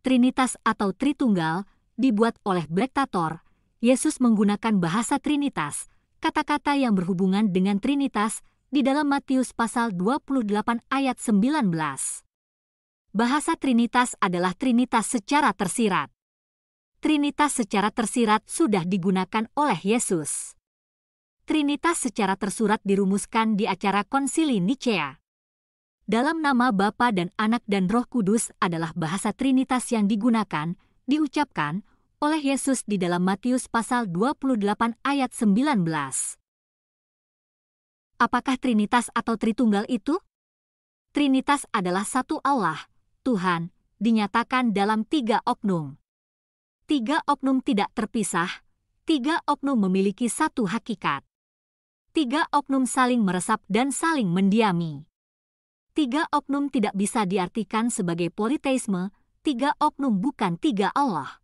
Trinitas atau Tritunggal, dibuat oleh Brektator, Yesus menggunakan bahasa Trinitas, kata-kata yang berhubungan dengan Trinitas di dalam Matius pasal 28 ayat 19. Bahasa Trinitas adalah Trinitas secara tersirat. Trinitas secara tersirat sudah digunakan oleh Yesus. Trinitas secara tersurat dirumuskan di acara konsili Nicea dalam nama Bapa dan Anak dan Roh Kudus adalah bahasa Trinitas yang digunakan, diucapkan, oleh Yesus di dalam Matius pasal 28 ayat 19. Apakah Trinitas atau Tritunggal itu? Trinitas adalah satu Allah, Tuhan, dinyatakan dalam tiga oknum. Tiga oknum tidak terpisah, tiga oknum memiliki satu hakikat. Tiga oknum saling meresap dan saling mendiami tiga oknum tidak bisa diartikan sebagai politeisme, tiga oknum bukan tiga Allah.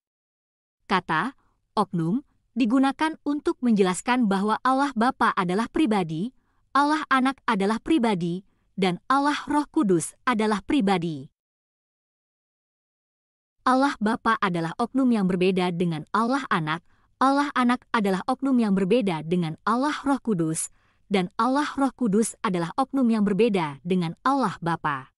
Kata oknum digunakan untuk menjelaskan bahwa Allah Bapa adalah pribadi, Allah Anak adalah pribadi, dan Allah Roh Kudus adalah pribadi. Allah Bapa adalah oknum yang berbeda dengan Allah Anak, Allah Anak adalah oknum yang berbeda dengan Allah Roh Kudus, dan Allah Roh Kudus adalah oknum yang berbeda dengan Allah Bapa.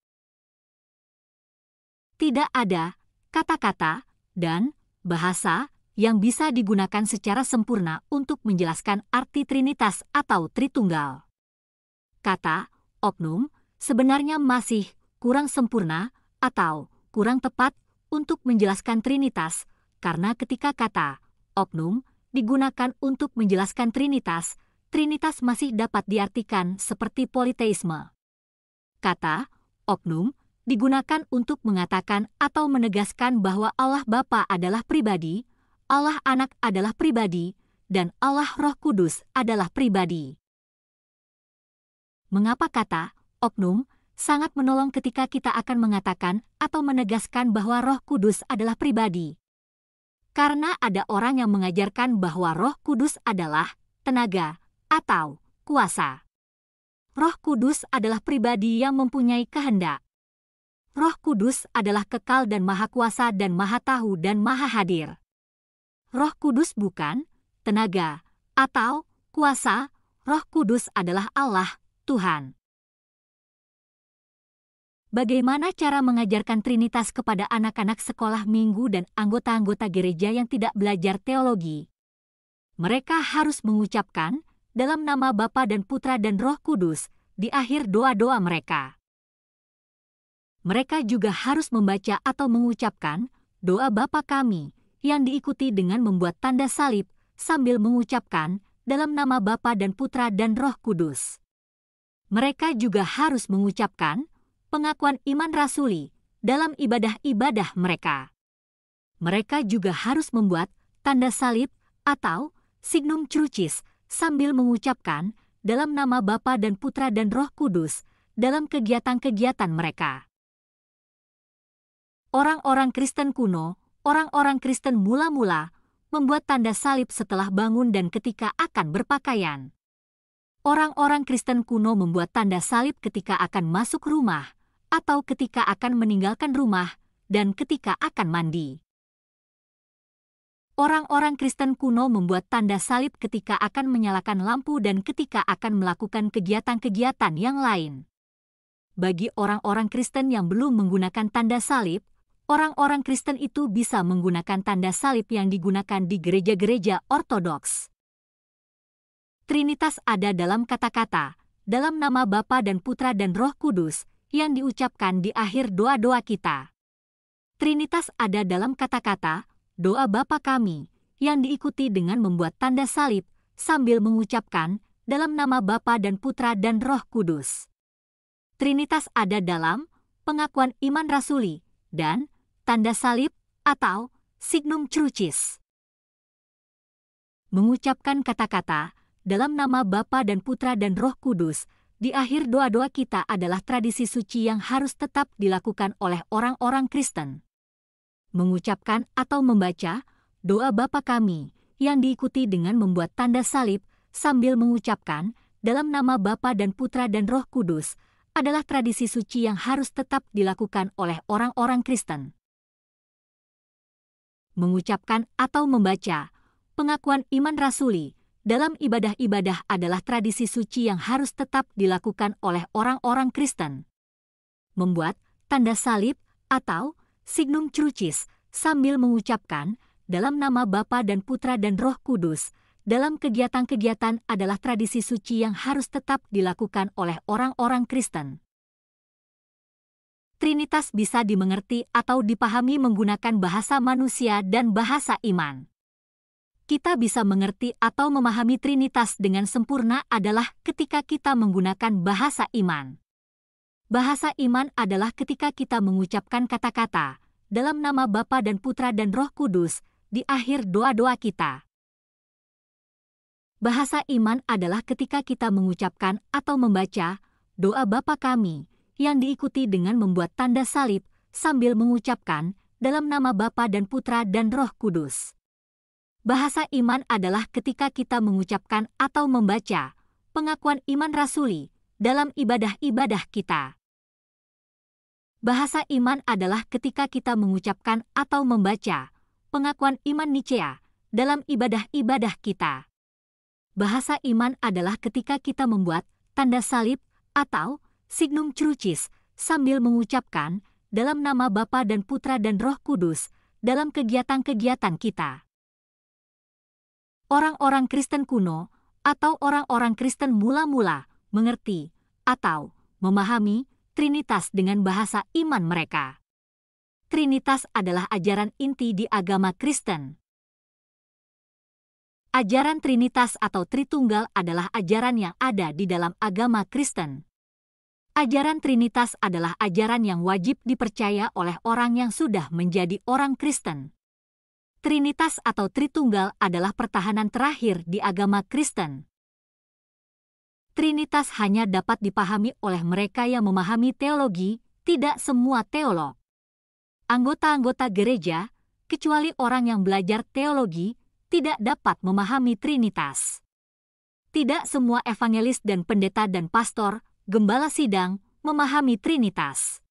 Tidak ada kata-kata dan bahasa yang bisa digunakan secara sempurna untuk menjelaskan arti Trinitas atau Tritunggal. Kata oknum sebenarnya masih kurang sempurna atau kurang tepat untuk menjelaskan Trinitas, karena ketika kata oknum digunakan untuk menjelaskan Trinitas, Trinitas masih dapat diartikan seperti politeisme. Kata oknum digunakan untuk mengatakan atau menegaskan bahwa Allah Bapa adalah pribadi, Allah Anak adalah pribadi, dan Allah Roh Kudus adalah pribadi. Mengapa kata oknum sangat menolong ketika kita akan mengatakan atau menegaskan bahwa Roh Kudus adalah pribadi? Karena ada orang yang mengajarkan bahwa Roh Kudus adalah tenaga, atau kuasa. Roh Kudus adalah pribadi yang mempunyai kehendak. Roh Kudus adalah kekal dan maha kuasa dan maha tahu dan maha hadir. Roh Kudus bukan tenaga atau kuasa. Roh Kudus adalah Allah, Tuhan. Bagaimana cara mengajarkan Trinitas kepada anak-anak sekolah minggu dan anggota-anggota gereja yang tidak belajar teologi? Mereka harus mengucapkan, dalam nama Bapa dan Putra dan Roh Kudus di akhir doa-doa mereka. Mereka juga harus membaca atau mengucapkan doa Bapa kami yang diikuti dengan membuat tanda salib sambil mengucapkan dalam nama Bapa dan Putra dan Roh Kudus. Mereka juga harus mengucapkan pengakuan iman rasuli dalam ibadah-ibadah mereka. Mereka juga harus membuat tanda salib atau signum crucis sambil mengucapkan dalam nama Bapa dan Putra dan Roh Kudus dalam kegiatan-kegiatan mereka. Orang-orang Kristen kuno, orang-orang Kristen mula-mula, membuat tanda salib setelah bangun dan ketika akan berpakaian. Orang-orang Kristen kuno membuat tanda salib ketika akan masuk rumah, atau ketika akan meninggalkan rumah, dan ketika akan mandi. Orang-orang Kristen kuno membuat tanda salib ketika akan menyalakan lampu dan ketika akan melakukan kegiatan-kegiatan yang lain. Bagi orang-orang Kristen yang belum menggunakan tanda salib, orang-orang Kristen itu bisa menggunakan tanda salib yang digunakan di gereja-gereja ortodoks. Trinitas ada dalam kata-kata, dalam nama Bapa dan Putra dan Roh Kudus, yang diucapkan di akhir doa-doa kita. Trinitas ada dalam kata-kata, doa Bapa kami, yang diikuti dengan membuat tanda salib, sambil mengucapkan, dalam nama Bapa dan Putra dan Roh Kudus. Trinitas ada dalam pengakuan iman rasuli dan tanda salib atau signum crucis. Mengucapkan kata-kata dalam nama Bapa dan Putra dan Roh Kudus di akhir doa-doa kita adalah tradisi suci yang harus tetap dilakukan oleh orang-orang Kristen mengucapkan atau membaca doa Bapa kami yang diikuti dengan membuat tanda salib sambil mengucapkan dalam nama Bapa dan Putra dan Roh Kudus adalah tradisi suci yang harus tetap dilakukan oleh orang-orang Kristen. Mengucapkan atau membaca pengakuan iman rasuli dalam ibadah-ibadah adalah tradisi suci yang harus tetap dilakukan oleh orang-orang Kristen. Membuat tanda salib atau Signum Crucis, sambil mengucapkan, dalam nama Bapa dan Putra dan Roh Kudus, dalam kegiatan-kegiatan adalah tradisi suci yang harus tetap dilakukan oleh orang-orang Kristen. Trinitas bisa dimengerti atau dipahami menggunakan bahasa manusia dan bahasa iman. Kita bisa mengerti atau memahami Trinitas dengan sempurna adalah ketika kita menggunakan bahasa iman. Bahasa iman adalah ketika kita mengucapkan kata-kata dalam nama Bapa dan Putra dan Roh Kudus di akhir doa-doa kita. Bahasa iman adalah ketika kita mengucapkan atau membaca doa Bapa kami yang diikuti dengan membuat tanda salib sambil mengucapkan dalam nama Bapa dan Putra dan Roh Kudus. Bahasa iman adalah ketika kita mengucapkan atau membaca pengakuan iman rasuli dalam ibadah-ibadah kita. Bahasa iman adalah ketika kita mengucapkan atau membaca pengakuan iman Nicea dalam ibadah-ibadah kita. Bahasa iman adalah ketika kita membuat tanda salib atau signum crucis sambil mengucapkan dalam nama Bapa dan Putra dan Roh Kudus dalam kegiatan-kegiatan kita. Orang-orang Kristen kuno atau orang-orang Kristen mula-mula mengerti atau memahami Trinitas dengan bahasa iman mereka. Trinitas adalah ajaran inti di agama Kristen. Ajaran Trinitas atau Tritunggal adalah ajaran yang ada di dalam agama Kristen. Ajaran Trinitas adalah ajaran yang wajib dipercaya oleh orang yang sudah menjadi orang Kristen. Trinitas atau Tritunggal adalah pertahanan terakhir di agama Kristen. Trinitas hanya dapat dipahami oleh mereka yang memahami teologi, tidak semua teolog. Anggota-anggota gereja, kecuali orang yang belajar teologi, tidak dapat memahami Trinitas. Tidak semua evangelis dan pendeta dan pastor, gembala sidang, memahami Trinitas.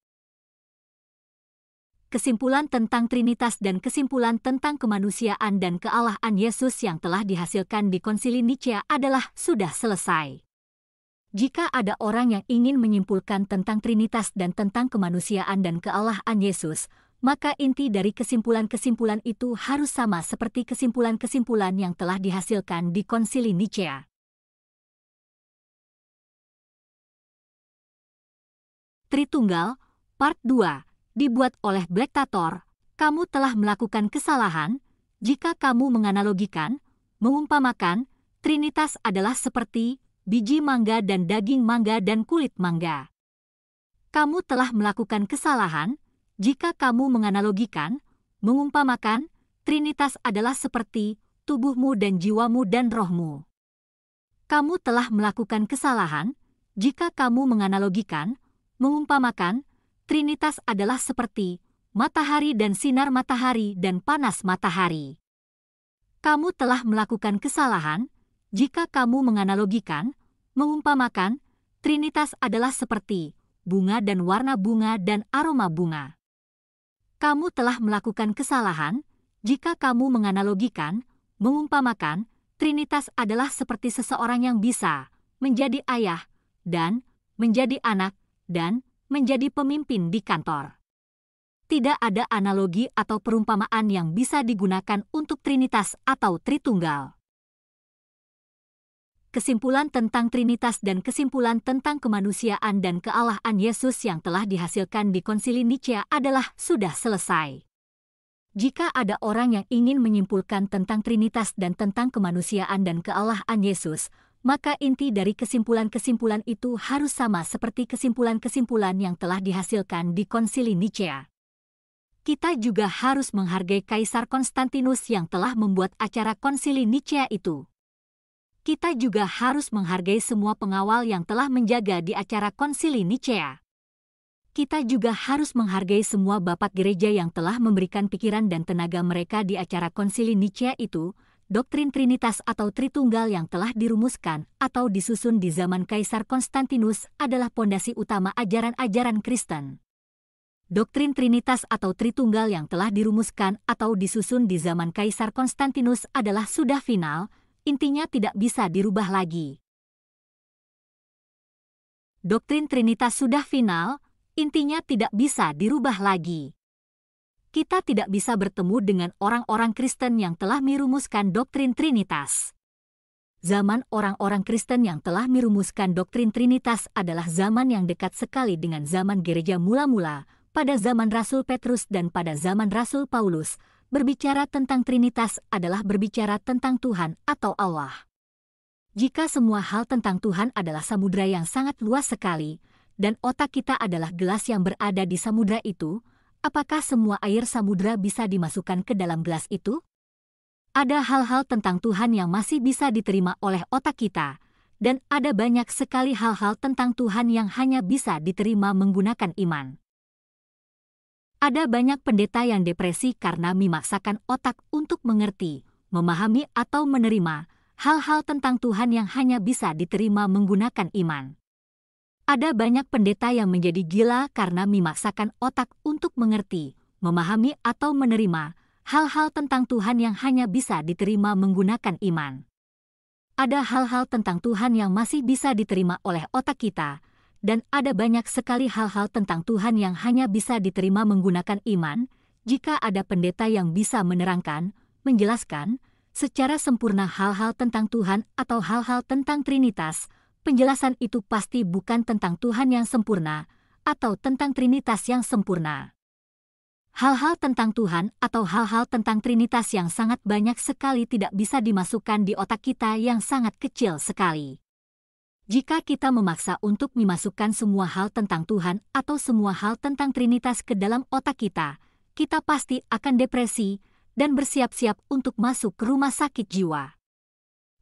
Kesimpulan tentang Trinitas dan kesimpulan tentang kemanusiaan dan kealahan Yesus yang telah dihasilkan di konsili Nicea adalah sudah selesai. Jika ada orang yang ingin menyimpulkan tentang Trinitas dan tentang kemanusiaan dan kealahan Yesus, maka inti dari kesimpulan-kesimpulan itu harus sama seperti kesimpulan-kesimpulan yang telah dihasilkan di konsili Nicea. Tritunggal, Part 2, dibuat oleh Black Tator. kamu telah melakukan kesalahan jika kamu menganalogikan, mengumpamakan, Trinitas adalah seperti biji mangga dan daging mangga dan kulit mangga. Kamu telah melakukan kesalahan jika kamu menganalogikan, mengumpamakan, Trinitas adalah seperti tubuhmu dan jiwamu dan rohmu. Kamu telah melakukan kesalahan jika kamu menganalogikan, mengumpamakan, Trinitas adalah seperti matahari dan sinar matahari dan panas matahari. Kamu telah melakukan kesalahan jika kamu menganalogikan, mengumpamakan Trinitas adalah seperti bunga dan warna bunga dan aroma bunga. Kamu telah melakukan kesalahan jika kamu menganalogikan, mengumpamakan Trinitas adalah seperti seseorang yang bisa menjadi ayah dan menjadi anak dan menjadi pemimpin di kantor. Tidak ada analogi atau perumpamaan yang bisa digunakan untuk Trinitas atau Tritunggal kesimpulan tentang Trinitas dan kesimpulan tentang kemanusiaan dan kealahan Yesus yang telah dihasilkan di konsili Nicea adalah sudah selesai. Jika ada orang yang ingin menyimpulkan tentang Trinitas dan tentang kemanusiaan dan kealahan Yesus, maka inti dari kesimpulan-kesimpulan itu harus sama seperti kesimpulan-kesimpulan yang telah dihasilkan di konsili Nicea kita juga harus menghargai Kaisar Konstantinus yang telah membuat acara konsili Nicea itu kita juga harus menghargai semua pengawal yang telah menjaga di acara konsili Nicea. Kita juga harus menghargai semua bapak gereja yang telah memberikan pikiran dan tenaga mereka di acara konsili Nicea itu, doktrin Trinitas atau Tritunggal yang telah dirumuskan atau disusun di zaman Kaisar Konstantinus adalah pondasi utama ajaran-ajaran Kristen. Doktrin Trinitas atau Tritunggal yang telah dirumuskan atau disusun di zaman Kaisar Konstantinus adalah sudah final, intinya tidak bisa dirubah lagi. Doktrin Trinitas sudah final, intinya tidak bisa dirubah lagi. Kita tidak bisa bertemu dengan orang-orang Kristen yang telah merumuskan doktrin Trinitas. Zaman orang-orang Kristen yang telah merumuskan doktrin Trinitas adalah zaman yang dekat sekali dengan zaman gereja mula-mula, pada zaman Rasul Petrus dan pada zaman Rasul Paulus, berbicara tentang Trinitas adalah berbicara tentang Tuhan atau Allah. Jika semua hal tentang Tuhan adalah samudra yang sangat luas sekali, dan otak kita adalah gelas yang berada di samudra itu, apakah semua air samudra bisa dimasukkan ke dalam gelas itu? Ada hal-hal tentang Tuhan yang masih bisa diterima oleh otak kita, dan ada banyak sekali hal-hal tentang Tuhan yang hanya bisa diterima menggunakan iman. Ada banyak pendeta yang depresi karena memaksakan otak untuk mengerti, memahami atau menerima hal-hal tentang Tuhan yang hanya bisa diterima menggunakan iman. Ada banyak pendeta yang menjadi gila karena memaksakan otak untuk mengerti, memahami atau menerima hal-hal tentang Tuhan yang hanya bisa diterima menggunakan iman. Ada hal-hal tentang Tuhan yang masih bisa diterima oleh otak kita, dan ada banyak sekali hal-hal tentang Tuhan yang hanya bisa diterima menggunakan iman, jika ada pendeta yang bisa menerangkan, menjelaskan, secara sempurna hal-hal tentang Tuhan atau hal-hal tentang Trinitas, penjelasan itu pasti bukan tentang Tuhan yang sempurna, atau tentang Trinitas yang sempurna. Hal-hal tentang Tuhan atau hal-hal tentang Trinitas yang sangat banyak sekali tidak bisa dimasukkan di otak kita yang sangat kecil sekali. Jika kita memaksa untuk memasukkan semua hal tentang Tuhan atau semua hal tentang Trinitas ke dalam otak kita, kita pasti akan depresi dan bersiap-siap untuk masuk ke rumah sakit jiwa.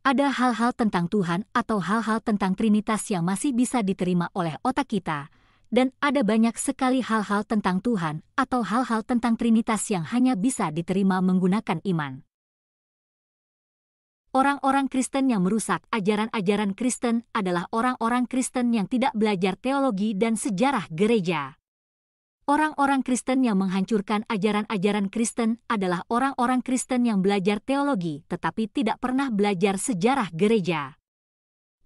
Ada hal-hal tentang Tuhan atau hal-hal tentang Trinitas yang masih bisa diterima oleh otak kita, dan ada banyak sekali hal-hal tentang Tuhan atau hal-hal tentang Trinitas yang hanya bisa diterima menggunakan iman. Orang-orang Kristen yang merusak ajaran-ajaran Kristen adalah orang-orang Kristen yang tidak belajar teologi dan sejarah gereja. Orang-orang Kristen yang menghancurkan ajaran-ajaran Kristen adalah orang-orang Kristen yang belajar teologi tetapi tidak pernah belajar sejarah gereja.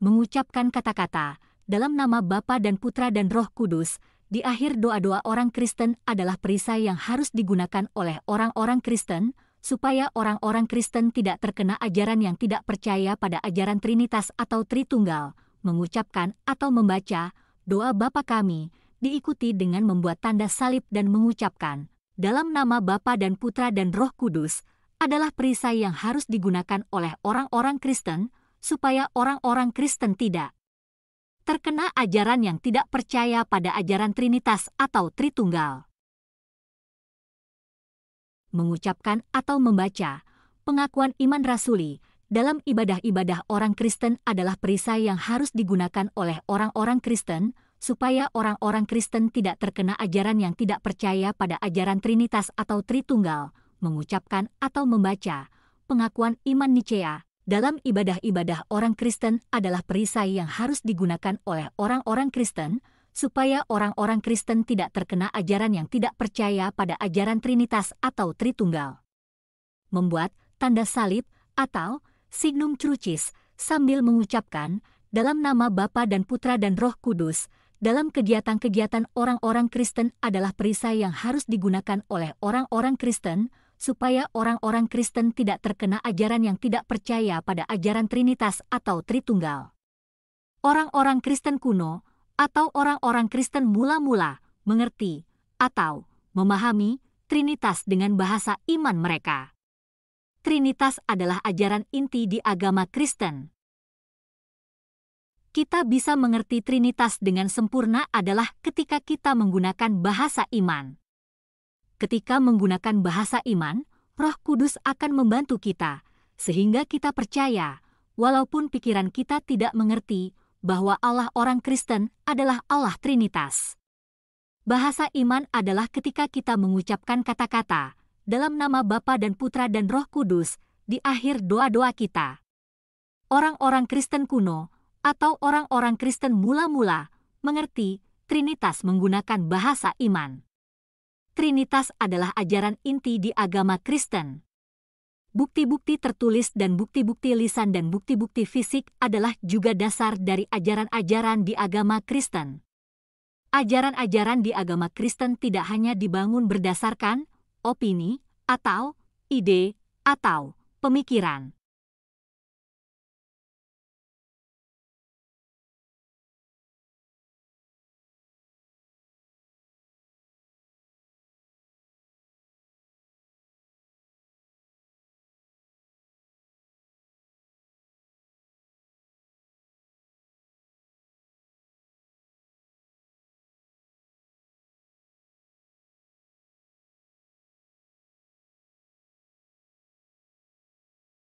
Mengucapkan kata-kata dalam nama Bapa dan Putra dan Roh Kudus, di akhir doa-doa orang Kristen adalah perisai yang harus digunakan oleh orang-orang Kristen supaya orang-orang Kristen tidak terkena ajaran yang tidak percaya pada ajaran Trinitas atau Tritunggal, mengucapkan atau membaca doa Bapa kami, diikuti dengan membuat tanda salib dan mengucapkan, dalam nama Bapa dan Putra dan Roh Kudus, adalah perisai yang harus digunakan oleh orang-orang Kristen, supaya orang-orang Kristen tidak terkena ajaran yang tidak percaya pada ajaran Trinitas atau Tritunggal mengucapkan atau membaca, pengakuan iman rasuli dalam ibadah-ibadah orang Kristen adalah perisai yang harus digunakan oleh orang-orang Kristen supaya orang-orang Kristen tidak terkena ajaran yang tidak percaya pada ajaran Trinitas atau Tritunggal, mengucapkan atau membaca, pengakuan iman Nicea dalam ibadah-ibadah orang Kristen adalah perisai yang harus digunakan oleh orang-orang Kristen supaya orang-orang Kristen tidak terkena ajaran yang tidak percaya pada ajaran Trinitas atau Tritunggal. Membuat tanda salib atau signum crucis sambil mengucapkan dalam nama Bapa dan Putra dan Roh Kudus dalam kegiatan-kegiatan orang-orang Kristen adalah perisai yang harus digunakan oleh orang-orang Kristen supaya orang-orang Kristen tidak terkena ajaran yang tidak percaya pada ajaran Trinitas atau Tritunggal. Orang-orang Kristen kuno atau orang-orang Kristen mula-mula mengerti atau memahami Trinitas dengan bahasa iman mereka. Trinitas adalah ajaran inti di agama Kristen. Kita bisa mengerti Trinitas dengan sempurna adalah ketika kita menggunakan bahasa iman. Ketika menggunakan bahasa iman, Roh Kudus akan membantu kita, sehingga kita percaya, walaupun pikiran kita tidak mengerti bahwa Allah orang Kristen adalah Allah Trinitas. Bahasa iman adalah ketika kita mengucapkan kata-kata dalam nama Bapa dan Putra dan Roh Kudus di akhir doa-doa kita. Orang-orang Kristen kuno atau orang-orang Kristen mula-mula mengerti Trinitas menggunakan bahasa iman. Trinitas adalah ajaran inti di agama Kristen bukti-bukti tertulis dan bukti-bukti lisan dan bukti-bukti fisik adalah juga dasar dari ajaran-ajaran di agama Kristen. Ajaran-ajaran di agama Kristen tidak hanya dibangun berdasarkan opini atau ide atau pemikiran.